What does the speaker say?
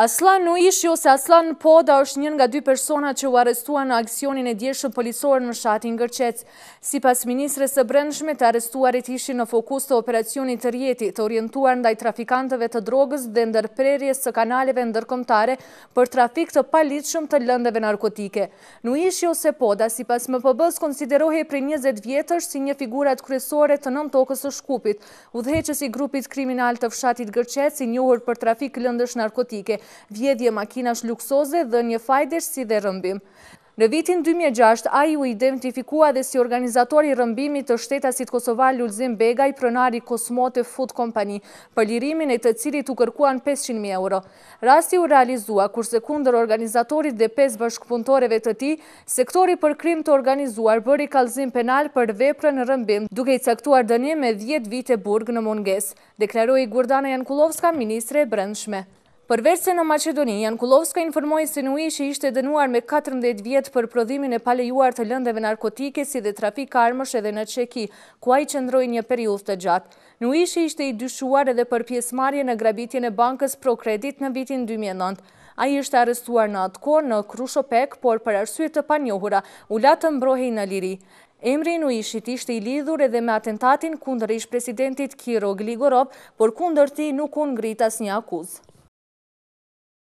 Aslan Nuishi ose Aslan Poda është njën nga dy persona që u arestua në aksionin e djeshën polisorën më shatin Gërqec. Si pas Ministre së brendshme të arestuarit ishi në fokus të operacionit të rjeti, të orientuar ndaj trafikantëve të drogës dhe ndërprerjes të kanaleve ndërkomtare për trafik të palitëshëm të lëndeve narkotike. Nuishi ose Poda, si pas më pëbës, konsiderohi për 20 vjetër si një figurat kryesore të nëm tokës të shkupit, udheqës i grupit kriminal të fshatit Gërqec si njohër për trafik lëndësh narkotike vjedhje makinash luksoze dhe një fajdesh si dhe rëmbim. Në vitin 2006, a ju identifikua dhe si organizatori rëmbimit të shtetasit Kosovar Lulzim Begaj, prënari Kosmote Food Company, për lirimin e të cilit u kërkuan 500.000 euro. Rasti u realizua, kurse kunder organizatorit dhe 5 bashkëpuntoreve të ti, sektori për krim të organizuar bëri kalzim penal për veprën rëmbim, duke i caktuar dënje me 10 vite burg në Monges, deklaroi Gurdana Jankulovska, ministre e brendshme. Përveç se në Macedoni, Jan Kulovska informoi se në ishi ishte dënuar me 14 vjet për prodhimin e palejuar të lëndëve narkotike si dhe trafik armësh edhe në Çeki, ku ai qëndroi një periudhë të gjatë. Në ishi ishte i dyshuar edhe për pjesmarje në grabitjen e bankës Procredit në vitin 2009. A i është arrestuar në atë kohë në Krushopek, por për arsye të panjohura, u latë të mbrohej në Liri. Emri në ishit ishte i lidhur edhe me atentatin kundër ish presidentit Kiro Gligorov, por kundër ti nuk unë grita s'një akuzë.